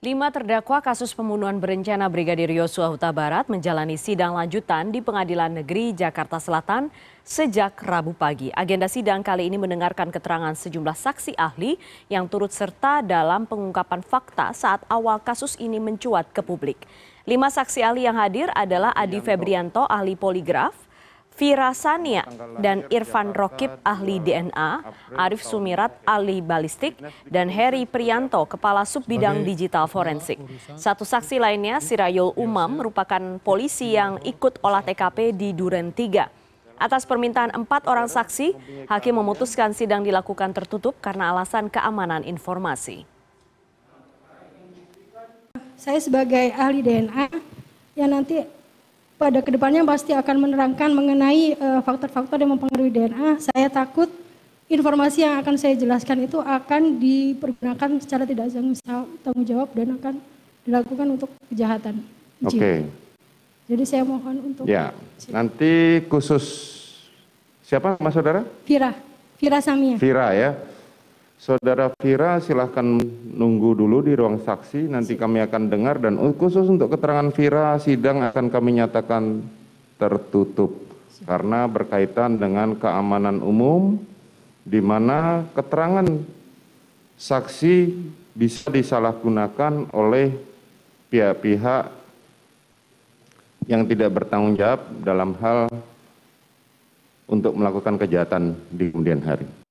Lima terdakwa kasus pembunuhan berencana Brigadir Yosua Huta Barat menjalani sidang lanjutan di Pengadilan Negeri Jakarta Selatan sejak Rabu pagi. Agenda sidang kali ini mendengarkan keterangan sejumlah saksi ahli yang turut serta dalam pengungkapan fakta saat awal kasus ini mencuat ke publik. Lima saksi ahli yang hadir adalah Adi Febrianto, ahli poligraf, Vira Sania dan Irfan Rokib ahli DNA, Arif Sumirat ahli balistik, dan Heri Prianto kepala subbidang digital forensik. Satu saksi lainnya Sirayul Umam merupakan polisi yang ikut olah TKP di Duren 3. Atas permintaan empat orang saksi, hakim memutuskan sidang dilakukan tertutup karena alasan keamanan informasi. Saya sebagai ahli DNA yang nanti pada kedepannya pasti akan menerangkan mengenai eh, faktor-faktor uh, yang mempengaruhi DNA. Saya takut informasi yang akan saya jelaskan itu akan dipergunakan secara tidak tanggung jawab dan akan dilakukan untuk kejahatan. Oke. Okay. Jadi saya mohon untuk. Ya. Nanti khusus siapa, mas saudara? Vira. Vira Samia. Vira ya. Saudara Fira silahkan nunggu dulu di ruang saksi, nanti kami akan dengar dan oh, khusus untuk keterangan Fira sidang akan kami nyatakan tertutup karena berkaitan dengan keamanan umum di mana keterangan saksi bisa disalahgunakan oleh pihak-pihak yang tidak bertanggung jawab dalam hal untuk melakukan kejahatan di kemudian hari.